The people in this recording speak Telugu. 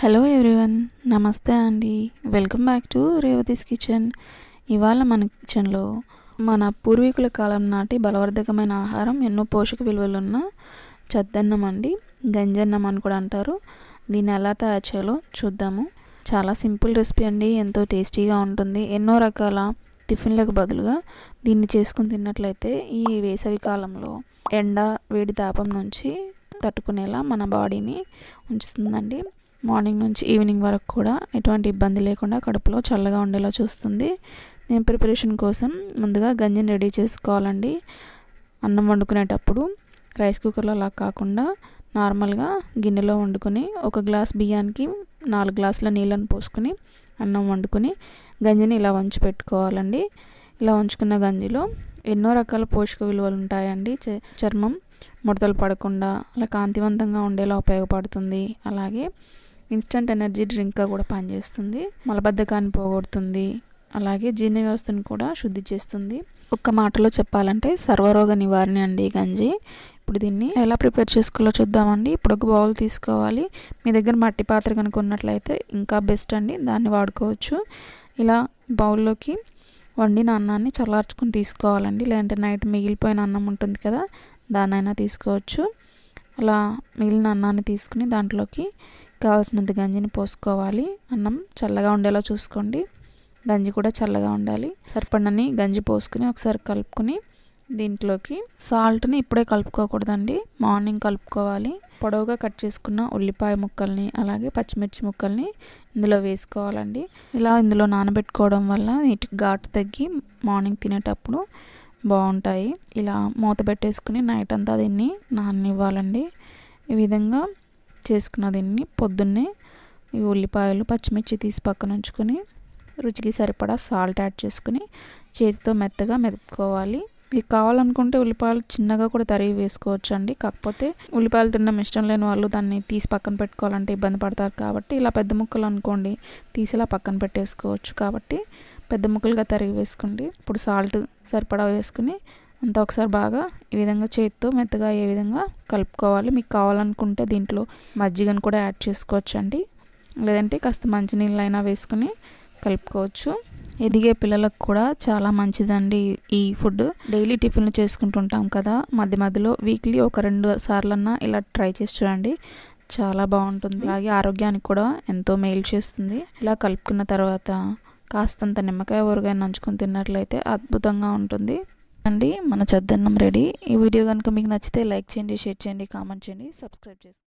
హలో ఎవ్రీవన్ నమస్తే అండి welcome back to Revathi's kitchen ఇవాళ మన కిచెన్లో మన పూర్వీకుల కాలం నాటి బలవర్ధకమైన ఆహారం ఎన్నో పోషక విలువలున్న చద్దన్నం అండి గంజన్నం అని కూడా అంటారు దీన్ని ఎలా తయారు చేయాలో చూద్దాము చాలా సింపుల్ రెసిపీ అండి ఎంతో టేస్టీగా ఉంటుంది ఎన్నో రకాల టిఫిన్లకు బదులుగా దీన్ని చేసుకుని తిన్నట్లయితే ఈ వేసవి కాలంలో ఎండ వేడి తాపం నుంచి తట్టుకునేలా మన బాడీని ఉంచుతుందండి మార్నింగ్ నుంచి ఈవినింగ్ వరకు కూడా ఎటువంటి ఇబ్బంది లేకుండా కడుపులో చల్లగా ఉండేలా చూస్తుంది నేను ప్రిపరేషన్ కోసం ముందుగా గంజిని రెడీ చేసుకోవాలండి అన్నం వండుకునేటప్పుడు రైస్ కుక్కర్లో అలా కాకుండా నార్మల్గా గిన్నెలో వండుకొని ఒక గ్లాస్ బియ్యానికి నాలుగు గ్లాసుల నీళ్ళను పోసుకొని అన్నం వండుకొని గంజిని ఇలా వంచి పెట్టుకోవాలండి ఇలా వంచుకున్న గంజిలో ఎన్నో రకాల పోషక విలువలు ఉంటాయండి చర్మం ముడతలు పడకుండా అలా కాంతివంతంగా ఉండేలా ఉపయోగపడుతుంది అలాగే ఇన్స్టంట్ ఎనర్జీ డ్రింక్గా కూడా పనిచేస్తుంది మలబద్ధకాన్ని పోగొడుతుంది అలాగే జీర్ణ వ్యవస్థను కూడా శుద్ధి చేస్తుంది ఒక్క మాటలో చెప్పాలంటే సర్వరోగ నివారణ అండి గంజి ఇప్పుడు దీన్ని ఎలా ప్రిపేర్ చేసుకోవాలో చూద్దామండి ఇప్పుడు ఒక బౌల్ తీసుకోవాలి మీ దగ్గర మట్టి పాత్ర కనుక ఉన్నట్లయితే ఇంకా బెస్ట్ అండి దాన్ని వాడుకోవచ్చు ఇలా బౌల్లోకి వండిన అన్నాన్ని చల్లార్చుకుని తీసుకోవాలండి లేదంటే నైట్ మిగిలిపోయిన అన్నం ఉంటుంది కదా దాన్నైనా తీసుకోవచ్చు అలా మిగిలిన అన్నాన్ని తీసుకుని దాంట్లోకి కావాల్సినంత గంజిని పోసుకోవాలి అన్నం చల్లగా ఉండేలా చూసుకోండి గంజి కూడా చల్లగా ఉండాలి సరిపడని గంజి పోసుకుని ఒకసారి కలుపుకుని దీంట్లోకి సాల్ట్ని ఇప్పుడే కలుపుకోకూడదండి మార్నింగ్ కలుపుకోవాలి పొడవుగా కట్ చేసుకున్న ఉల్లిపాయ ముక్కల్ని అలాగే పచ్చిమిర్చి ముక్కల్ని ఇందులో వేసుకోవాలండి ఇలా ఇందులో నానబెట్టుకోవడం వల్ల నీటికి ఘాటు తగ్గి మార్నింగ్ తినేటప్పుడు బాగుంటాయి ఇలా మూత పెట్టేసుకుని నైట్ అంతా దీన్ని నాననివ్వాలండి ఈ విధంగా చేసుకున్న దీన్ని పొద్దున్నే ఈ ఉల్లిపాయలు పచ్చిమిర్చి తీసి పక్కన ఉంచుకొని రుచికి సరిపడా సాల్ట్ యాడ్ చేసుకుని చేతితో మెత్తగా మెదుపుకోవాలి మీకు కావాలనుకుంటే ఉల్లిపాయలు చిన్నగా కూడా తరిగి వేసుకోవచ్చు అండి కాకపోతే ఉల్లిపాయలు తినడం ఇష్టం లేని వాళ్ళు దాన్ని తీసి పక్కన పెట్టుకోవాలంటే ఇబ్బంది పడతారు కాబట్టి ఇలా పెద్ద ముక్కలు అనుకోండి తీసి ఇలా పక్కన పెట్టేసుకోవచ్చు కాబట్టి పెద్ద ముక్కలుగా తరిగి వేసుకోండి ఇప్పుడు సాల్ట్ సరిపడా వేసుకుని అంతా ఒకసారి బాగా ఈ విధంగా చేతితో మెత్తగా ఏ విధంగా కలుపుకోవాలి మీకు కావాలనుకుంటే దీంట్లో మజ్జిగను కూడా యాడ్ చేసుకోవచ్చండి లేదంటే కాస్త అయినా వేసుకుని కలుపుకోవచ్చు ఎదిగే పిల్లలకు కూడా చాలా మంచిదండి ఈ ఫుడ్ డైలీ టిఫిన్లు చేసుకుంటుంటాం కదా మధ్య మధ్యలో వీక్లీ ఒక రెండు సార్లన్నా ఇలా ట్రై చేసి చూడండి చాలా బాగుంటుంది అలాగే ఆరోగ్యానికి కూడా ఎంతో మేలు చేస్తుంది ఇలా కలుపుకున్న తర్వాత కాస్తంత నిమ్మకాయ ఊరగాయ నంచుకొని తిన్నట్లయితే అద్భుతంగా ఉంటుంది అండి మన చద్దన్నం రెడీ ఈ వీడియో కనుక మీకు నచ్చితే లైక్ చేయండి షేర్ చేయండి కామెంట్ చేయండి సబ్స్క్రైబ్ చేసుకోండి